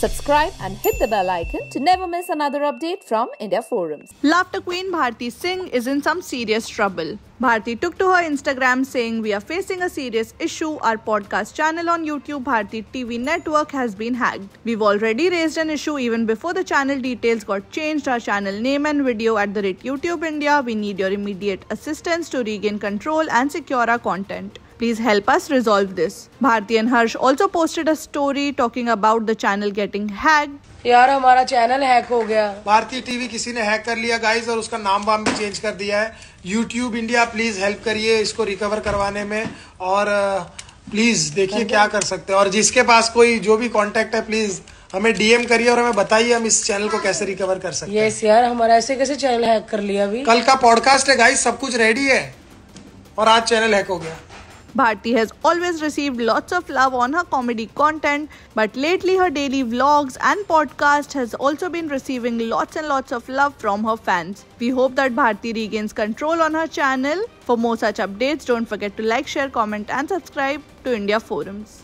Subscribe and hit the bell icon to never miss another update from India Forums. Laughter Queen Bharti Singh is in some serious trouble. Bharti took to her Instagram saying, We are facing a serious issue. Our podcast channel on YouTube, Bharti TV Network, has been hacked. We've already raised an issue even before the channel details got changed. Our channel name and video at the rate YouTube India. We need your immediate assistance to regain control and secure our content. Please help us resolve this. Bharti and Harsh also posted a story talking about the channel getting hacked. यार हमारा channel hack हो गया भारतीय TV किसी ने hack कर लिया guys और उसका नाम वाम भी चेंज कर दिया है यूट्यूब इंडिया प्लीज हेल्प करिए इसको रिकवर करवाने में और प्लीज uh, देखिए क्या कर सकते हैं और जिसके पास कोई जो भी कॉन्टेक्ट है प्लीज हमें डीएम करिए और हमें बताइए हम इस चैनल को कैसे रिकवर कर सकते हैं यार हमारा ऐसे कैसे चैनल हैक कर लिया अभी कल का पॉडकास्ट है गाइस सब कुछ रेडी है और आज चैनल हैक हो गया Bharti has always received lots of love on her comedy content, but lately her daily vlogs and podcast has also been receiving lots and lots of love from her fans. We hope that Bharti regains control on her channel. For more such updates, don't forget to like, share, comment and subscribe to India Forums.